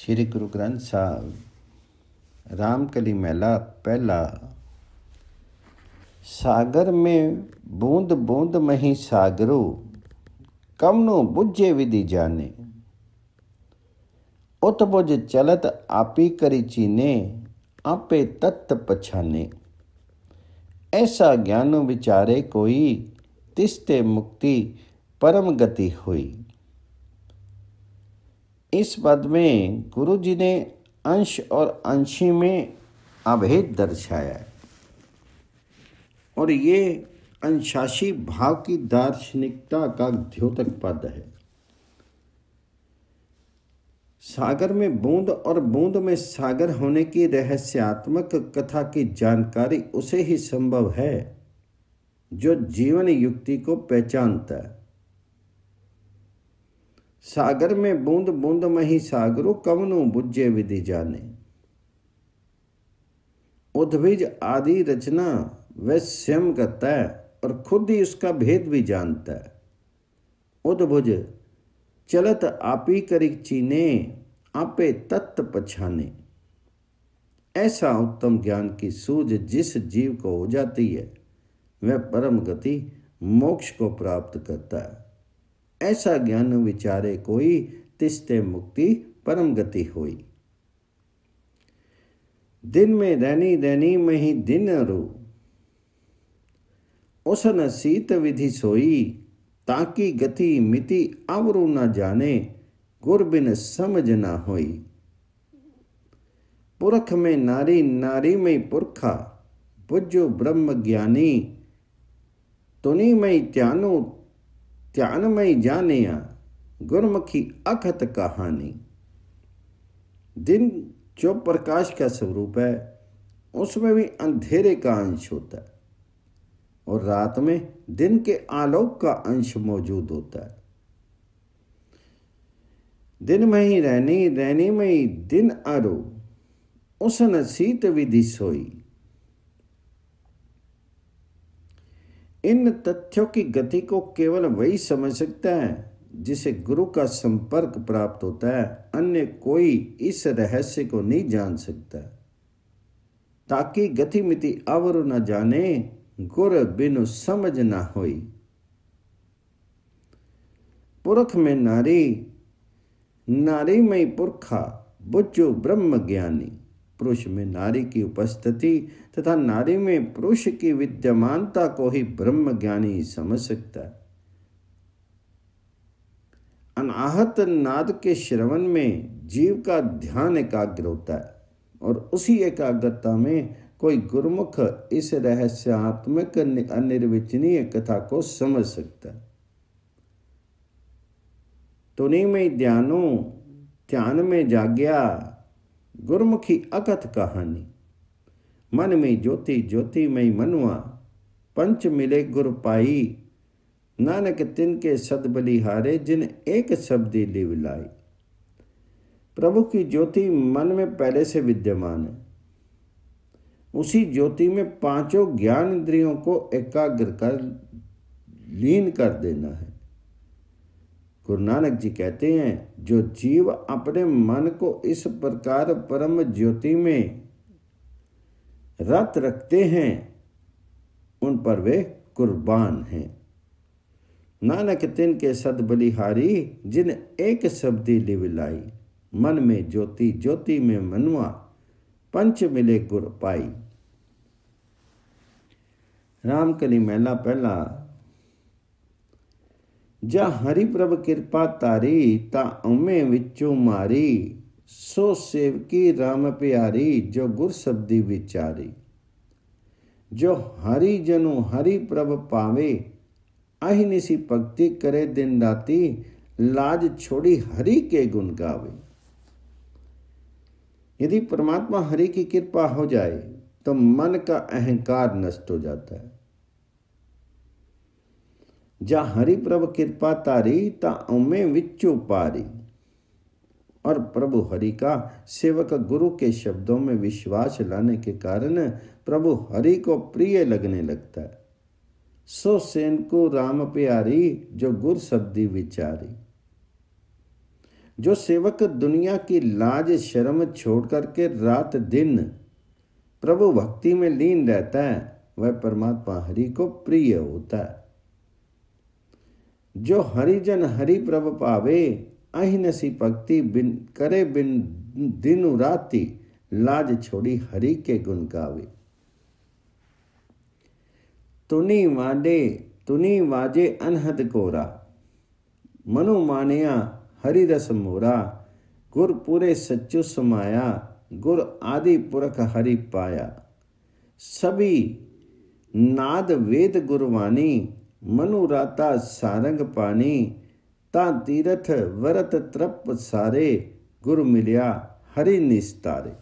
ਸ੍ਰੀ ਗੁਰੂ ਗ੍ਰੰਥ ਸਾਹਿਬ ਰਾਮਕਲੀ ਮਹਿਲਾ ਪਹਿਲਾ ਸਾਗਰ ਮੇ ਬੂੰਦ ਬੂੰਦ ਮਹੀ ਸਾਗਰੋ ਕਮਨੋ ਬੁੱਝੇ ਵਿਦੀ ਜਾਣੇ ਉਤ ਬੁੱਝ ਚਲਤ ਆਪੀ ਕਰੀ ਚੀਨੇ ਆਪੇ ਤਤ ਪਛਾਨੇ ਐਸਾ ਗਿਆਨੋ ਵਿਚਾਰੇ ਕੋਈ ਤਿਸ ਤੇ ਮੁਕਤੀ ਪਰਮ ਗਤੀ ਹੋਈ इस पद में गुरु जी ने अंश और अंशी में अभेद दर्शाया और ये अंशाशी भाव की दार्शनिकता का द्योतक पद है सागर में बूंद और बूंद में सागर होने की रहस्यात्मक कथा की जानकारी उसे ही संभव है जो जीवन युक्ति को पहचानता है सागर में बूंद बूंद मही सागरु कवनु बुझे विधि जाने उद्भिज आदि रचना वह स्वयं करता है और खुद ही उसका भेद भी जानता है उद्भुज चलत आपी करी चीने आपे तत्त पछाने ऐसा उत्तम ज्ञान की सूझ जिस जीव को हो जाती है वह परम गति मोक्ष को प्राप्त करता है ऐसा ज्ञान विचारे कोई तिस्ते मुक्ति परम गति होई दिन में दैनी दैनी में ही दिन रू उसन सीत विधि सोई ताकि गति मिति आवरू न जाने गुरबिन समझ न होई पुरख में नारी नारी में पुरखा बुझो ब्रह्म ज्ञानी तुनि में त्यानु ज्ञानमय जानिया गुरमुखी अखत कहानी दिन जो प्रकाश का स्वरूप है उसमें भी अंधेरे का अंश होता है और रात में दिन के आलोक का अंश मौजूद होता है दिन में ही रहनी रहनी में ही दिन आरो उस शीत विधि सोई इन तथ्यों की गति को केवल वही समझ सकता है जिसे गुरु का संपर्क प्राप्त होता है अन्य कोई इस रहस्य को नहीं जान सकता ताकि गतिमिति अवर न जाने गुर बिनु समझ न होई पुरख में नारी नारी में पुरखा बुझु ब्रह्म ज्ञानी पुरुष में नारी की उपस्थिति तथा नारी में पुरुष की विद्यमानता को ही ब्रह्म ज्ञानी समझ सकता है अनाहत नाद के श्रवण में जीव का ध्यान एकाग्र होता है और उसी एकाग्रता में कोई गुरुमुख इस रहस्यात्मक अनिर्वचनीय कथा को समझ सकता है तुनी तो में ध्यानो ध्यान में जाग्या गुरमुखी अकथ कहानी मन में ज्योति ज्योति में मनवा पंच मिले गुर पाई नानक तिन के सदबलिहारे जिन एक शब्दी लिव लाई प्रभु की ज्योति मन में पहले से विद्यमान है उसी ज्योति में पांचों ज्ञान इंद्रियों को एकाग्र कर लीन कर देना है गुरु नानक जी कहते हैं जो जीव अपने मन को इस प्रकार परम ज्योति में रत रखते हैं उन पर वे कुर्बान हैं नानक तिन के सदबलिहारी जिन एक शब्दी लिविलाई मन में ज्योति ज्योति में मनवा पंच मिले गुर पाई रामकली मेला पहला ਜਾ ਹਰੀ ਪ੍ਰਭ ਕਿਰਪਾ ਤਾਰੀ ਤਾਂ ਉਮੇ ਵਿੱਚੋਂ ਮਾਰੀ ਸੋ ਸੇਵਕੀ RAM ਪਿਆਰੀ ਜੋ ਗੁਰ ਸਬਦੀ ਵਿਚਾਰੀ ਜੋ ਹਰੀ ਜਨੂ ਹਰੀ ਪ੍ਰਭ ਪਾਵੇ ਅਹਿਨਿਸੀ ਭਗਤੀ ਕਰੇ ਦਿਨ ਰਾਤੀ लाज छोड़ी हरि के गुण गावे यदि परमात्मा हरि की कृपा हो जाए तो मन का अहंकार नष्ट हो जाता है जा हरि प्रभ कृपा तारी ता उमे विच्चो पारी और प्रभु हरि का सेवक गुरु के शब्दों में विश्वास लाने के कारण प्रभु हरि को प्रिय लगने लगता है सो सेन को राम प्यारी जो गुरु शब्दी विचारी जो सेवक दुनिया की लाज शर्म छोड़ करके रात दिन प्रभु भक्ति में लीन रहता है वह परमात्मा हरि को प्रिय होता है जो हरिजन हरि प्रभ पावे अहिनसी भक्ति बिन करे बिन दिनु राति लाज छोड़ी हरि के गुण गावे तुनी वाडे तुनी वाजे अनहद कोरा मनु मानिया हरि रस मोरा गुर पूरे सच्चु समाया गुर आदि पुरख हरि पाया सभी नाद वेद गुरवानी मनुराता सारंग पानी ता तीरथ वरत त्रप सारे गुरु मिलिया हरि निस्तारे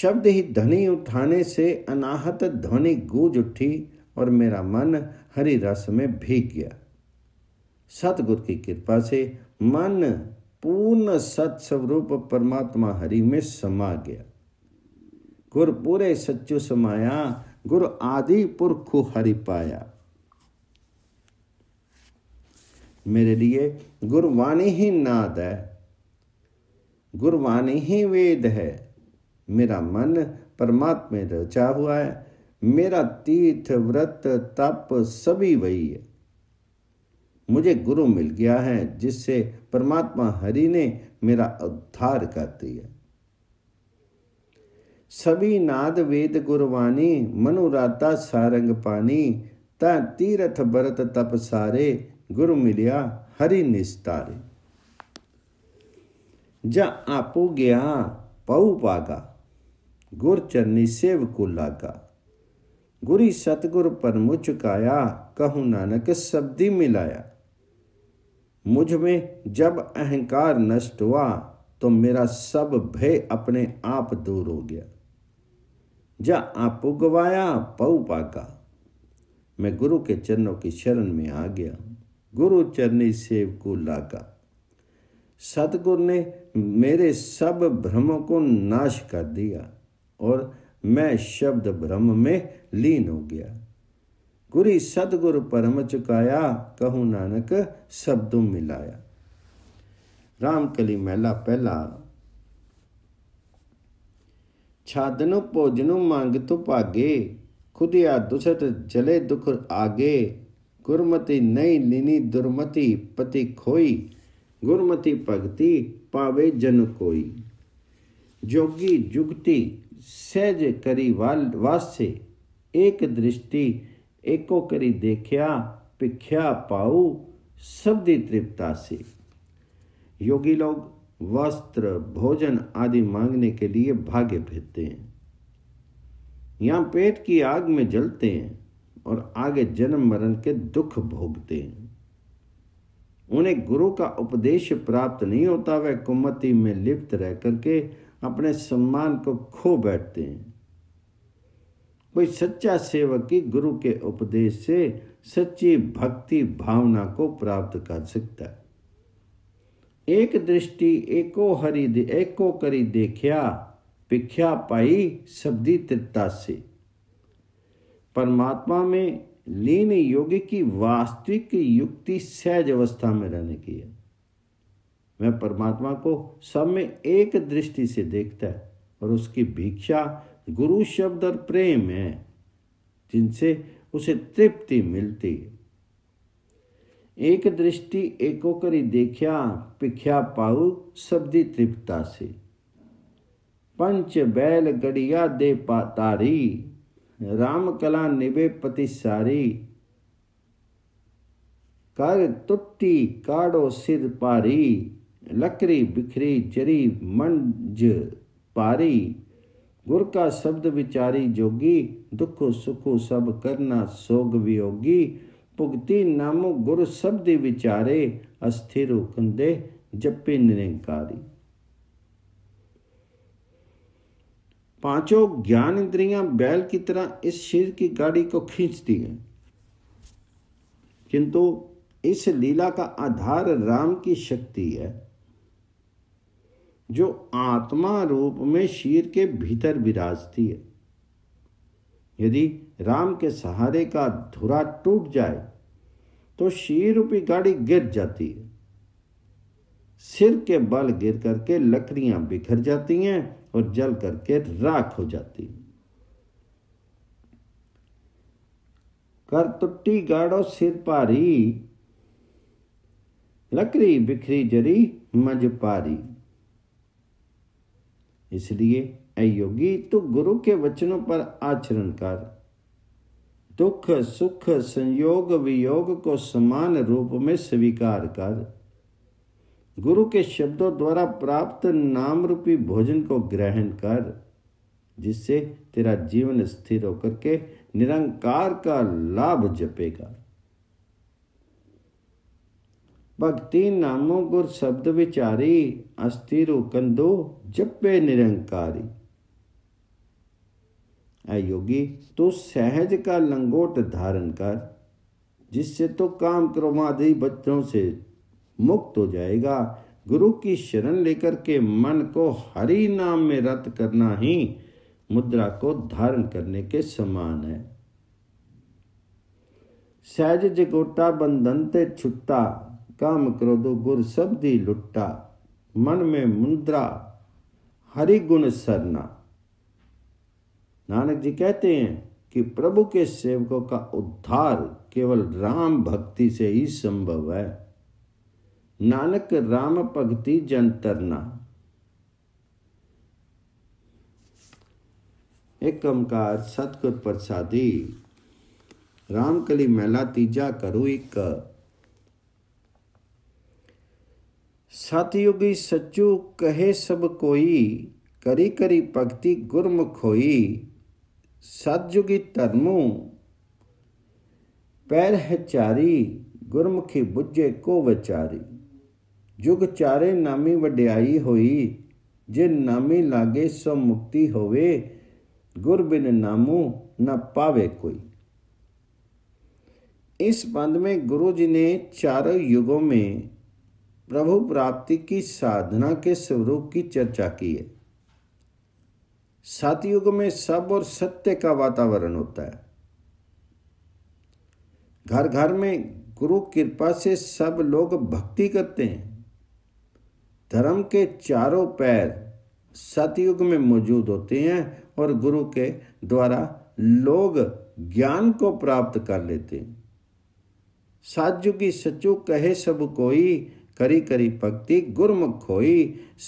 शब्द ही धनी उठाने से अनाहत ध्वनि गूंज उठी और मेरा मन हरि रस में भीग गया सतगुरु की कृपा से मन पूर्ण सत स्वरूप परमात्मा हरि में समा गया गुरु पूरे सच्चो समाया गुरु आदि पुरख हरि पाया मेरे लिए गुरवाणी ही नाद है गुरवाणी ही वेद है मेरा मन परमात्मा में रचा हुआ है मेरा तीर्थ व्रत तप सभी वही है मुझे गुरु मिल गया है जिससे परमात्मा हरि ने मेरा उद्धार कर दिया सभी नाद वेद गुरवाणी मनुराता सारंग पानी ता तीर्थ बरत तप सारे गुरु मिलिया हरि निस्तारे ज आपो गया पऊ पागा गुर चरनी सेव को लागा गुरी सतगुर पर मुचकाया कहूँ नानक सब्दी मिलाया मुझ में जब अहंकार नष्ट हुआ तो मेरा सब भय अपने आप दूर हो गया जा आप गवाया पऊ पाका मैं गुरु के चरणों की शरण में आ गया गुरु चरणी सेव को लाका सतगुरु ने मेरे सब भ्रमों को नाश कर दिया और मैं शब्द भ्रम में लीन हो गया गुरी सतगुरु परम चुकाया कहूँ नानक शब्दों मिलाया रामकली मेला पहला छादनु भोजनु मंग तु भागे खुदिया दुसत जले दुख आगे गुरमति नहीं लिनी दुरमति पति खोई गुरमति भगति पावे जन कोई जोगी जुगति सहज करी वाल वासे एक दृष्टि एको करी देखिया भिख्या पाऊ सब दी तृप्ता से योगी लोग वस्त्र भोजन आदि मांगने के लिए भागे भेजते हैं यहाँ पेट की आग में जलते हैं और आगे जन्म मरण के दुख भोगते हैं उन्हें गुरु का उपदेश प्राप्त नहीं होता वह कुमति में लिप्त रह करके अपने सम्मान को खो बैठते हैं कोई सच्चा सेवक ही गुरु के उपदेश से सच्ची भक्ति भावना को प्राप्त कर सकता है एक दृष्टि एको हरि दे एको करी देखिया भिख्या पाई सब्दी त्रिता से परमात्मा में लीन योगी की वास्तविक युक्ति सहज अवस्था में रहने की है वह परमात्मा को सब में एक दृष्टि से देखता है और उसकी भिक्षा गुरु शब्द और प्रेम है जिनसे उसे तृप्ति मिलती है एक दृष्टि एको करी देखा पिख्या पाऊ सबदी तृप्ता से पंच बैल गड़िया दे पातारी राम कला निबे पति सारी कर तुट्टी काड़ो सिर पारी लकड़ी बिखरी जरी मंज पारी गुर का शब्द विचारी जोगी दुख सुख सब करना सोग वियोगी ਭੁਗਤੀ ਨਾਮ ਗੁਰ ਸਭ ਦੇ ਵਿਚਾਰੇ ਅਸਥਿਰ ਹੋ ਕੰਦੇ ਜਪੇ पांचों ज्ञान इंद्रियां बैल की तरह इस शरीर की गाड़ी को खींचती हैं किंतु इस लीला का आधार राम की शक्ति है जो आत्मा रूप में शीर के भीतर विराजती है यदि राम के सहारे का धुरा टूट जाए तो शीर रूपी गाड़ी गिर जाती है सिर के बल गिर करके लकड़ियां बिखर जाती हैं और जल करके राख हो जाती कर तुट्टी गाड़ो सिर पारी लकड़ी बिखरी जरी मज पारी इसलिए अयोगी तू गुरु के वचनों पर आचरण कर दुख सुख संयोग वियोग को समान रूप में स्वीकार कर गुरु के शब्दों द्वारा प्राप्त नाम रूपी भोजन को ग्रहण कर जिससे तेरा जीवन स्थिर होकर के निरंकार का लाभ जपेगा भक्ति नामो गुर शब्द विचारी अस्थिर कंदो जपे निरंकारी योगी तो सहज का लंगोट धारण कर जिससे तो काम क्रोमादि बच्चों से मुक्त हो जाएगा गुरु की शरण लेकर के मन को हरि नाम में रत करना ही मुद्रा को धारण करने के समान है सहज जगोटा बंधनते छुट्टा काम क्रोधो गुर सब दी लुट्टा मन में मुद्रा हरि गुण सरना नानक जी कहते हैं कि प्रभु के सेवकों का उद्धार केवल राम भक्ति से ही संभव है नानक राम भक्ति जंतरना एक ओंकार सतगुर प्रसादी रामकली मेला तीजा करु एक सतयुगी सचू कहे सब कोई करी करी भक्ति गुरमुख होई सतयुगी तरमु पैर है चारी ਗੁਰਮੁਖੀ 부ਝੇ ਕੋ ਵਿਚਾਰੀ ਜੁਗ ਚਾਰੇ ਨਾਮੀ ਵਡਿਆਈ ਹੋਈ ਜੇ ਨਾਮੀ ਲਾਗੇ ਸੋ ਮੁਕਤੀ ਹੋਵੇ ਗੁਰ ਬਿਨ ਨਾਮੂ ਨਾ ਪਾਵੇ ਕੋਈ इस बंद में गुरु जी ने चारों युगों में प्रभु प्राप्ति की साधना के स्वरूप की चर्चा की है सतयुग में सब और सत्य का वातावरण होता है घर घर में गुरु कृपा से सब लोग भक्ति करते हैं धर्म के चारों पैर सतयुग में मौजूद होते हैं और गुरु के द्वारा लोग ज्ञान को प्राप्त कर लेते हैं सतयुगी सचु कहे सब कोई करी करी भक्ति गुरमुख होई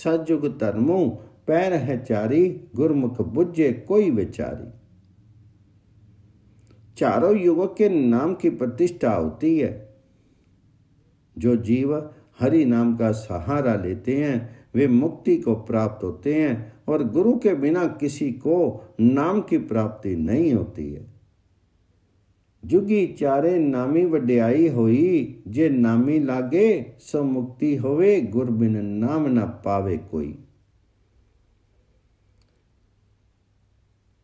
सतयुग धर्मों पैर है चारी गुरमुख बुझे कोई विचारी चारों युवक के नाम की प्रतिष्ठा होती है जो जीव हरि नाम का सहारा लेते हैं वे मुक्ति को प्राप्त होते हैं और गुरु के बिना किसी को नाम की प्राप्ति नहीं होती है जुगी चारे नामी वड्याई होई जे नामी लागे सो मुक्ति होवे गुर बिन नाम ना पावे कोई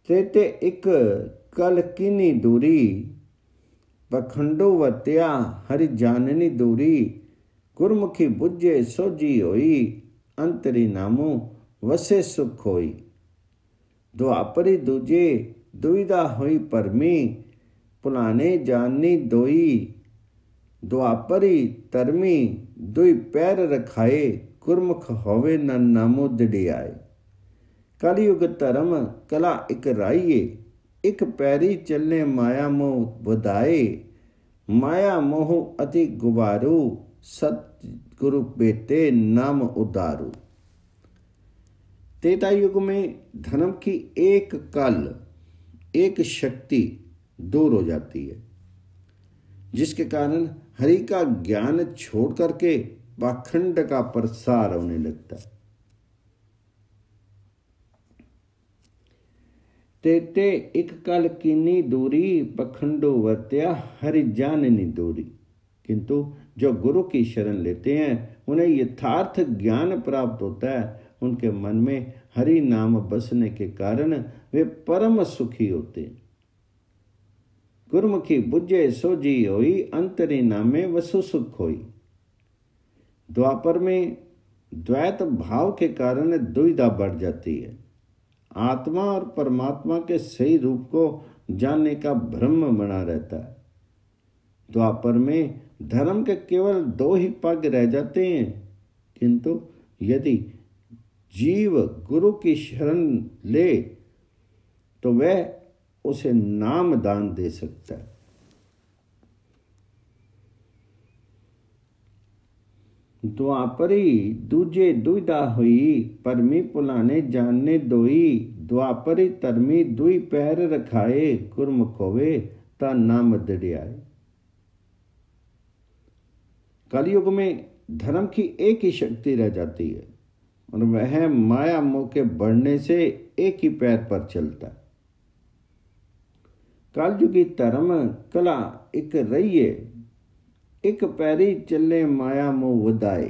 ਤੇ ਤੇ ਇੱਕ ਕਲ ਕਿਨੀ ਦੂਰੀ ਬਖੰਡੋ ਵਤਿਆ ਹਰਿ ਜਾਨਨੀ ਦੂਰੀ ਗੁਰਮੁਖੀ ਬੁੱਝੇ ਸੋਜੀ ਹੋਈ ਅੰਤਰੀ ਨਾਮੋ ਵਸੇ ਸੁਖ ਹੋਈ ਦੁਆਪਰੇ ਦੂਜੇ ਦਾ ਹੋਈ ਪਰਮੀ ਪੁਲਾਣੇ ਜਾਨਨੀ ਦੋਈ ਦੁਆਪਰੀ ਤਰਮੀ ਦੁਈ ਪੈਰ ਰਖਾਏ ਗੁਰਮੁਖ ਹੋਵੇ ਨਾ ਨਾਮੋ ਦੜਿਆਏ कलयुग धर्म कला राइए इक पैरी चलने माया मोह बधाए माया मोह अति गुबारू सत गुरु बेटे नाम उदारू तेता युग में धर्म की एक कल एक शक्ति दूर हो जाती है जिसके कारण हरि का ज्ञान छोड़ करके पाखंड का प्रसार होने लगता है तेते एक कल किन्नी दूरी पखंडो वर्त्या हरि जाननी दूरी किंतु जो गुरु की शरण लेते हैं उन्हें यथार्थ ज्ञान प्राप्त होता है उनके मन में हरि नाम बसने के कारण वे परम सुखी होते हैं गुरुमुखी बुझे सोजी हो अंतरी नामे वसु सुख होई द्वापर में द्वैत भाव के कारण दुविधा बढ़ जाती है आत्मा और परमात्मा के सही रूप को जानने का भ्रम बना रहता है द्वापर तो में धर्म के केवल दो ही पग रह जाते हैं किंतु यदि जीव गुरु की शरण ले तो वह उसे नाम दान दे सकता है ਦੁਆਪਰੀ ਦੂਜੇ ਦੁਇਦਾ ਹੋਈ ਪਰਮੀ ਪੁਲਾਣੇ ਜਾਣਨੇ ਦੋਈ ਦੁਆਪਰੀ ਧਰਮੀ ਦੁਈ ਪੈਰ ਰਖਾਏ ਕੁਰਮ ਕੋਵੇ ਤਾਂ ਨਾ ਮਦੜਿਆਏ कलयुग में धर्म की एक ही शक्ति रह जाती है और वह माया मोह के बढ़ने से एक ही पैर पर चलता है कालयुगी धर्म कला एक रही है ਇੱਕ ਪੈਰੀ ਚੱਲੇ ਮਾਇਆ ਮੋਹ ਵਧਾਏ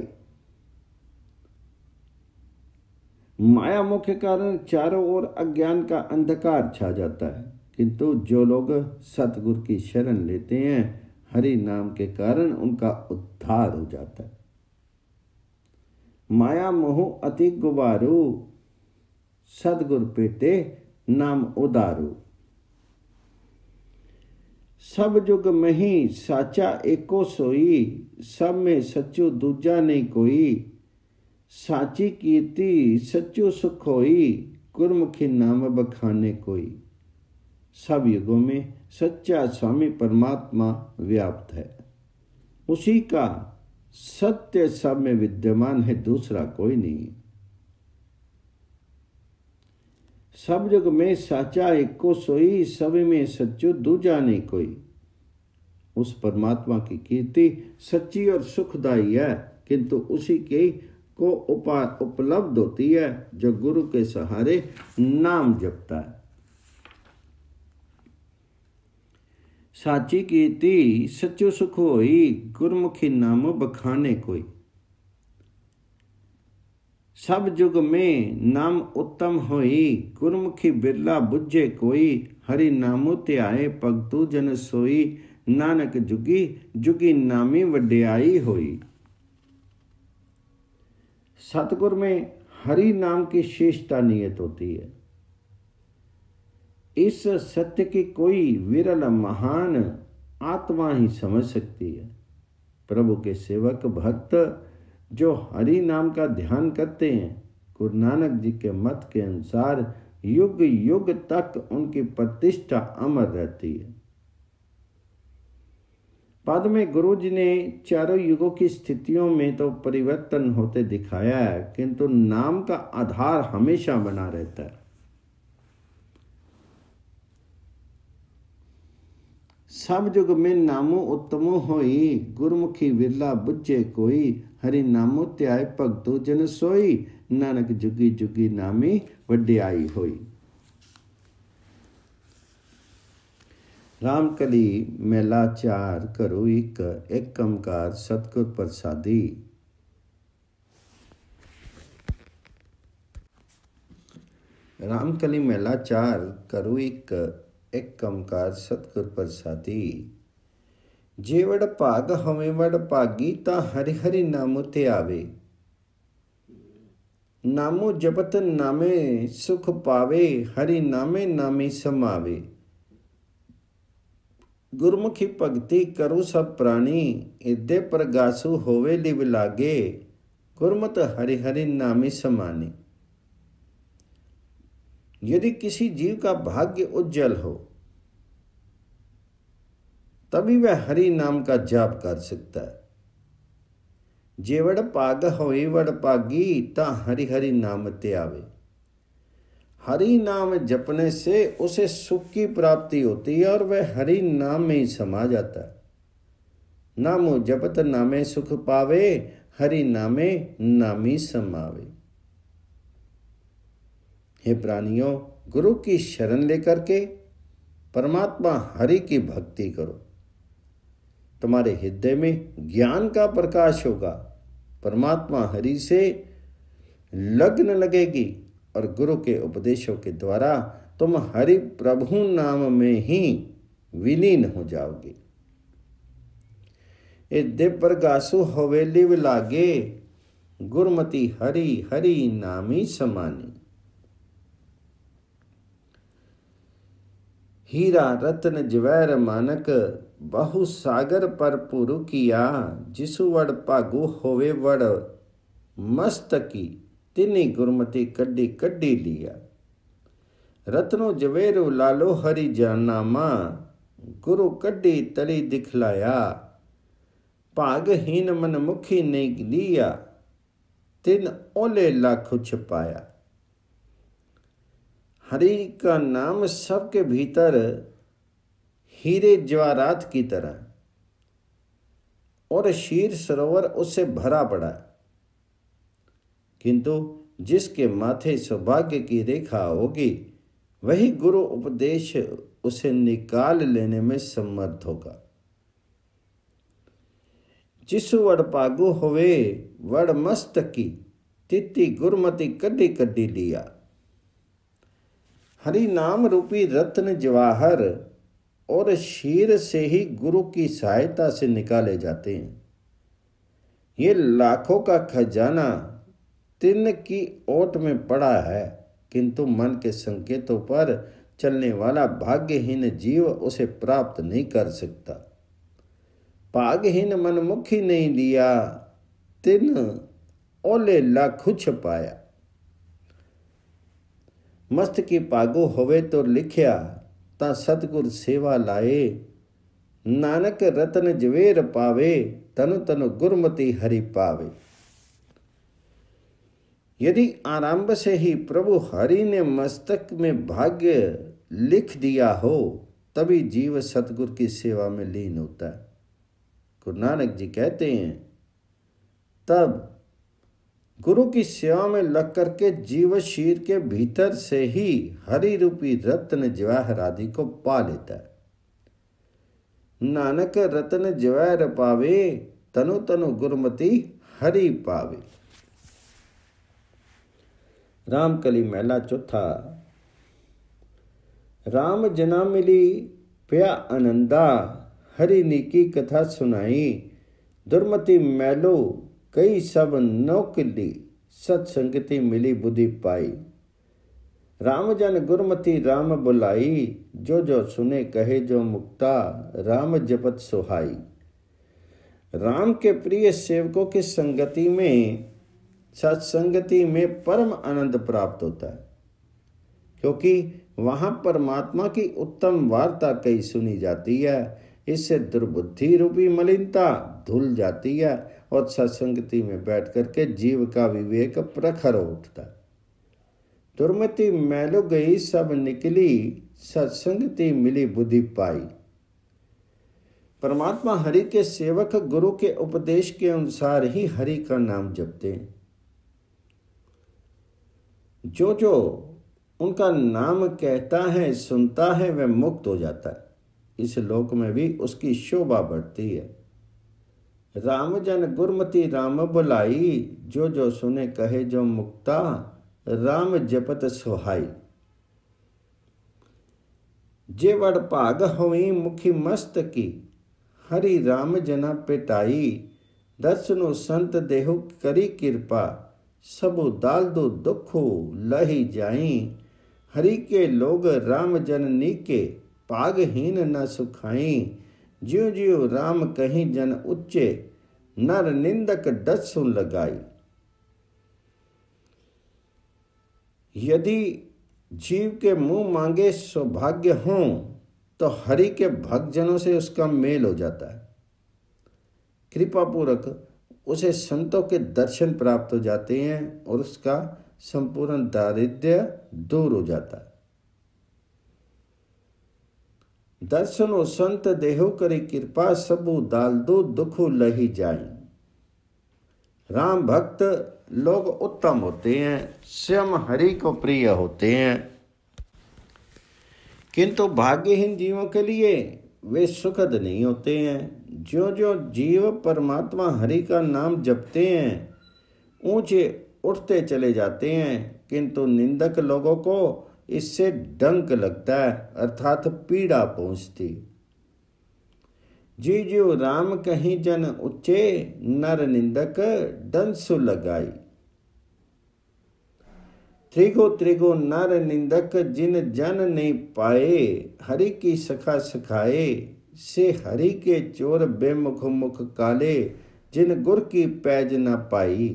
माया मोह के कारण चारों ओर अज्ञान का अंधकार छा जाता है किंतु जो लोग सतगुरु की शरण लेते हैं हरि नाम के कारण उनका उद्धार हो जाता है माया मोह अति गुबारू सदगुर पेटे नाम उदारू सब जुग मही साचा एको सोई सब में सचो दूजा नहीं कोई साची कीर्ति सचो सुख ਹੋਈ गुरमुखी नाम बखाने कोई सब युगों में सच्चा स्वामी परमात्मा व्याप्त है उसी का सत्य सब में विद्यमान है दूसरा कोई नहीं सब जग में साचा एको सोई सब में सच्चो दूजा नहीं कोई उस परमात्मा की कीर्ति सच्ची और सुखदायी है किंतु उसी के को उपा उपलब्ध होती है जो गुरु के सहारे नाम जपता है साची कीर्ति सच्चो सुख होई गुरमुखी नाम बखाने कोई सब जुग में नाम उत्तम होई गुरमुखी बिरला बुझे कोई हरि नामो त्याए पगतू जन सोई नानक जुगी जुगी नामी वड्याई होई सतगुर में हरि नाम की शेषता नियत होती है इस सत्य की कोई विरल महान आत्मा ही समझ सकती है प्रभु के सेवक भक्त जो हरि नाम का ध्यान करते हैं गुरु नानक जी के मत के अनुसार युग युग तक उनकी प्रतिष्ठा अमर रहती है बाद में गुरु जी ने चारों युगों की स्थितियों में तो परिवर्तन होते दिखाया है किंतु नाम का आधार हमेशा बना रहता है सब जुग में नामो उत्तम होई गुरमुखी विरला बुझे कोई हरि नामो त्याय भगतो जन सोई नानक जुगी जुगी नामी वड्याई होई रामकली मेला चार करो एक एक सतगुर प्रसादी रामकली मेला चार करो एक ਇੱਕ ਓੰਕਾਰ ਸਤਿਗੁਰ ਪ੍ਰਸਾਦੀ ਜੇ ਵੜ ਭਾਗ ਹਵੇਂ ਵੜ ਭਾਗੀ ਤਾਂ ਹਰੀ ਹਰੀ ਨਾਮ ਉਤੇ ਆਵੇ ਨਾਮੋ ਜਪਤ ਨਾਮੇ ਸੁਖ ਪਾਵੇ ਹਰੀ ਨਾਮੇ ਨਾਮੇ ਸਮਾਵੇ ਗੁਰਮੁਖੀ ਭਗਤੀ ਕਰੋ ਸਭ ਪ੍ਰਾਣੀ ਇਦੇ ਪ੍ਰਗਾਸੂ ਹੋਵੇ ਲਿਵ ਲਾਗੇ ਗੁਰਮਤ ਹਰੀ ਹਰੀ ਨਾਮੇ ਸਮਾਨੇ यदि किसी जीव का भाग्य उज्जवल हो तभी वह हरि नाम का जाप कर सकता है जेवड़ पाग होवड़ पागी ता हरि हरि नाम त्यावे हरि नाम जपने से उसे सुख की प्राप्ति होती है और वह हरि नाम में ही समा जाता है नामो जपत नामे सुख पावे हरि नामे नामी समावे हे प्राणियों गुरु की शरण लेकर के परमात्मा हरि की भक्ति करो तुम्हारे हृदय में ज्ञान का प्रकाश होगा परमात्मा हरि से लग्न लगेगी और गुरु के उपदेशों के द्वारा तुम हरि प्रभु नाम में ही विलीन हो जाओगे ए दिव्य प्रकाशु हवेली लागे गुरमति हरि हरि नामी समानी ਹੀਰਾ ਰਤਨ ਜਵੈਰ ਮਾਨਕ ਬਹੁ ਸਾਗਰ ਪਰਪੁਰ ਕੀਆ ਜਿਸੁ ਵੜ ਭਾਗੋ ਹੋਵੇ ਵੜ ਮਸਤਕੀ ਤਿਨੇ ਗੁਰਮਤੀ ਕੱਢੀ ਕੱਢੀ ਲਿਆ ਰਤਨੋ ਜਵੇਰੋ ਲਾਲੋ ਹਰੀ ਜਾਨਾਮਾ ਗੁਰੂ ਕੱਢੀ ਤਲੀ ਦਿਖਲਾਇਆ ਭਾਗਹੀਨ ਮਨ ਮੁਖੀ ਨਹੀਂ ਲਿਆ ਤਿਨ ਓਲੇ ਲੱਖ ਛਪਾਇਆ हरि का नाम सबके भीतर हीरे ज्वारात की तरह और शीर सरोवर उससे भरा पड़ा किंतु जिसके माथे सौभाग्य की रेखा होगी वही गुरु उपदेश उसे निकाल लेने में समर्थ होगा वड़ पागु होवे वड़ मस्त की तिथि गुरमति कड्डी कड्डी लिया हरि नाम रूपी रत्न जवाहर और शीर से ही गुरु की सहायता से निकाले जाते हैं ये लाखों का खजाना तिन की ओट में पड़ा है किंतु मन के संकेतों पर चलने वाला भाग्यहीन जीव उसे प्राप्त नहीं कर सकता पागहीन मनमुखी नहीं दिया तिन ओले लाखु छपाया ਮਸਤਕੀ पागो होवे तो ਲਿਖਿਆ ता सतगुर सेवा लाए नानक रतन जवेर पावे तनु ਤਨ गुरमति हरि पावे यदि आरंभ से ही प्रभु हरि ने मस्तक में भाग्य लिख दिया हो तभी जीव सतगुर की सेवा में लीन होता है गुरु नानक जी कहते हैं तब गुरु की सेवा में लग करके जीव शीर के भीतर से ही हरि रूपी रत्न जवाहर आदि को पा लेता है नानक रत्न जवाहर पावे तनु तनु गुरमति हरि पावे रामकली मेला चौथा राम जना मिली प्या आनंदा हरि नी की कथा सुनाई दुर्मति मैलो कई सब नौकिली सत्संगति मिली बुद्धि पाई राम जन गुरमति राम बुलाई जो जो सुने कहे जो मुक्ता राम जपत सुहाई राम के प्रिय सेवकों की संगति में सत्संगति में परम आनंद प्राप्त होता है क्योंकि वहां परमात्मा की उत्तम वार्ता कई सुनी जाती है इससे दुर्बुद्धि रूपी मलिनता धुल जाती है और सत्संगति में बैठ करके जीव का विवेक प्रखर उठता दुर्मति मैलो गई सब निकली सत्संगति मिली बुद्धि पाई परमात्मा हरि के सेवक गुरु के उपदेश के अनुसार ही हरि का नाम जपते हैं जो जो उनका नाम कहता है सुनता है वह मुक्त हो जाता है इस लोक में भी उसकी शोभा बढ़ती है राम जन गुरमति राम बुलाई जो जो सुने कहे जो मुक्ता राम जपत सुहाई जेवड़ भाग होई मुखी मस्त की हरि राम जना पिटाई दर्शनो संत देहु करी कृपा सबु दाल दो दुखो लही जाई हरि के लोग राम जन नी के हीन न सुखाई ज्यो ज्यो राम कहीं जन उच्चे नर निंदक डच सुन लगाई यदि जीव के मुंह मांगे सौभाग्य हों तो हरि के भक्तजनों से उसका मेल हो जाता है कृपा पूर्वक उसे संतों के दर्शन प्राप्त हो जाते हैं और उसका संपूर्ण दारिद्र्य दूर हो जाता है संत देहो करे कृपा सबु दाल दो दुखो लही जाए राम भक्त लोग उत्तम होते हैं स्वयं हरि को प्रिय होते हैं किंतु भाग्यहीन जीवों के लिए वे सुखद नहीं होते हैं जो जो जीव परमात्मा हरि का नाम जपते हैं ऊंचे उठते चले जाते हैं किंतु निंदक लोगों को इससे डंक लगता है अर्थात पीड़ा पहुंचती जी जो राम कहीं जन उच्चे नर निंदक डंसु लगाई त्रिगो त्रिगो नर निंदक जिन जन नहीं पाए हरि की सखा सखाए से हरि के चोर बेमुख मुख काले जिन गुर की पैज न पाई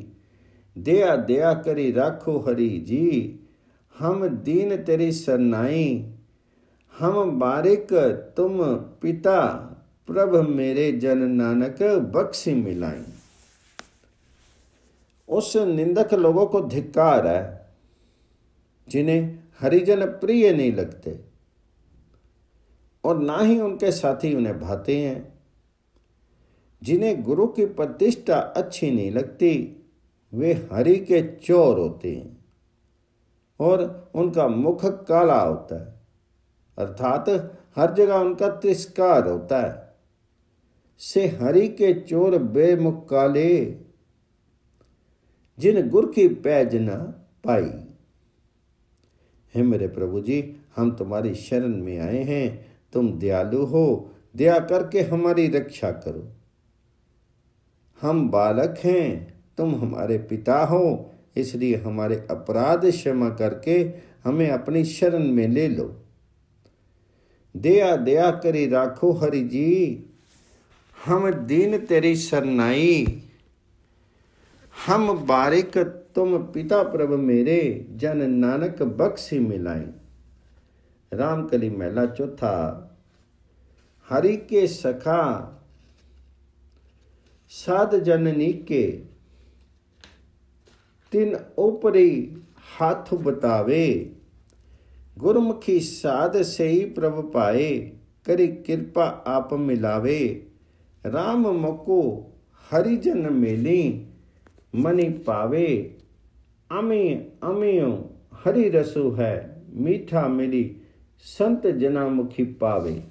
दया दया करी राखो हरि जी हम दीन तेरी सरनाई हम बारिक तुम पिता प्रभ मेरे जन नानक बख्शी मिलाई उस निंदक लोगों को धिक्कार है जिन्हें हरिजन प्रिय नहीं लगते और ना ही उनके साथी उन्हें भाते हैं जिन्हें गुरु की प्रतिष्ठा अच्छी नहीं लगती वे हरि के चोर होते हैं और उनका मुख काला होता है अर्थात हर जगह उनका तिरस्कार होता है से हरि के चोर बेमुख काले जिन गुर की पैज न पाई हे मेरे प्रभु जी हम तुम्हारी शरण में आए हैं तुम दयालु हो दया करके हमारी रक्षा करो हम बालक हैं तुम हमारे पिता हो इसलिए हमारे अपराध क्षमा करके हमें अपनी शरण में ले लो दया दया करी राखो हरि जी हम दीन तेरी शरनाई हम बारिक तुम पिता प्रभु मेरे जन नानक बख्शी मिलाए रामकली मेला चौथा हरि के सखा साध जननी के तिन ऊपरी हाथ बतावे गुरमुखी साध से प्रभ पाए करी कृपा आप मिलावे राम मको हरिजन मिली मनी पावे अमे अमेयो हरि रसो है मीठा मिली संत जनामुखी पावे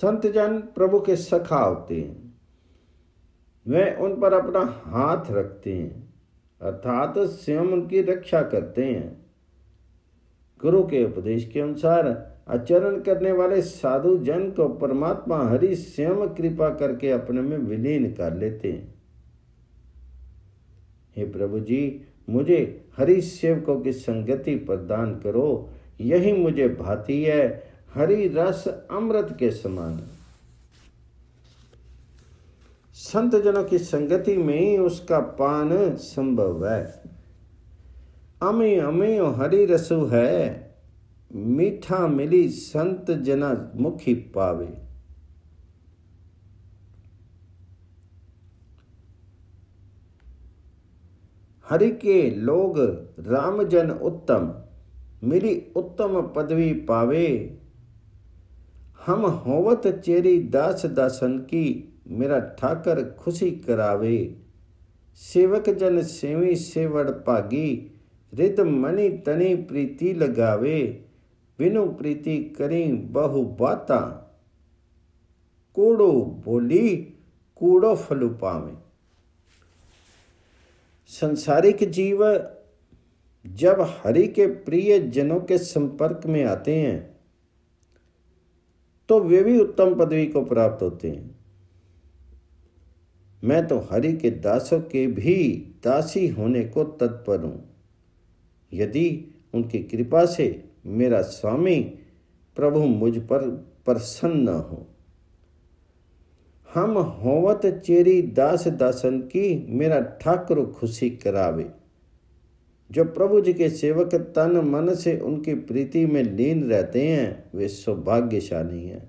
संत जन प्रभु के सखा होते हैं वे उन पर अपना हाथ रखते हैं अर्थात स्वयं उनकी रक्षा करते हैं गुरु के उपदेश के अनुसार आचरण करने वाले साधु जन को परमात्मा हरि स्वयं कृपा करके अपने में विलीन कर लेते हैं हे प्रभु जी मुझे हरि सेवकों की संगति प्रदान करो यही मुझे भाती है हरि रस अमृत के समान है संत जनों की संगति में ही उसका पान संभव है अमे अमे हरि रसु है मीठा मिली संत जना मुखी पावे हरि के लोग रामजन उत्तम मिली उत्तम पदवी पावे हम होवत चेरी दास दासन की मेरा ठाकर खुशी करावे सेवक जन सेवी सेवड़ भागी रिद मणि तनी प्रीति लगावे बिनु प्रीति करी बहु बाता कूड़ो बोली कूड़ो फलु पावे संसारिक जीव जब हरि के प्रिय जनों के संपर्क में आते हैं तो वे भी उत्तम पदवी को प्राप्त होते हैं मैं तो हरि के दासों के भी दासी होने को तत्पर हूँ यदि उनकी कृपा से मेरा स्वामी प्रभु मुझ पर प्रसन्न हो हम होवत चेरी दास दासन की मेरा ठाकुर खुशी करावे जो प्रभु जी के सेवक तन मन से उनकी प्रीति में लीन रहते हैं वे सौभाग्यशाली हैं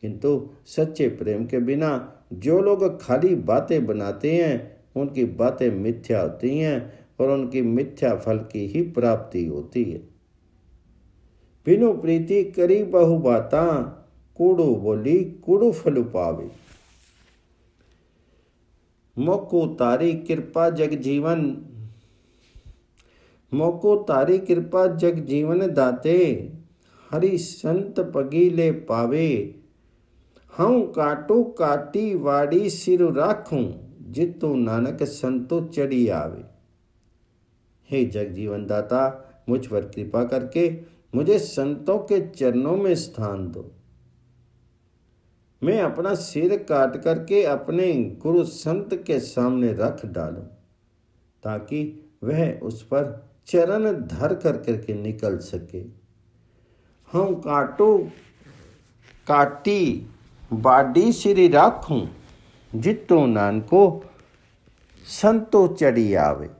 किंतु सच्चे प्रेम के बिना जो लोग खाली बातें बनाते हैं उनकी बातें मिथ्या होती हैं और उनकी मिथ्या फल की ही प्राप्ति होती है बिनु प्रीति करी बहु बाता कूड़ू बोली कूड़ू फल पावे मोको तारी कृपा जग जीवन मोको तारी कृपा जग जीवन दाते हरि संत पगीले पावे हूँ काटो काटी वाड़ी सिर राखूं जितो नानक संतो चढ़ी आवे हे जगजीवन दाता मुझ पर कृपा करके मुझे संतों के चरणों में स्थान दो मैं अपना सिर काट करके अपने गुरु संत के सामने रख डालूं ताकि वह उस पर चरण धर कर करके निकल सके हम काटो काटी बाडी श्री राखू जितो नानको संतो चढ़ी आवे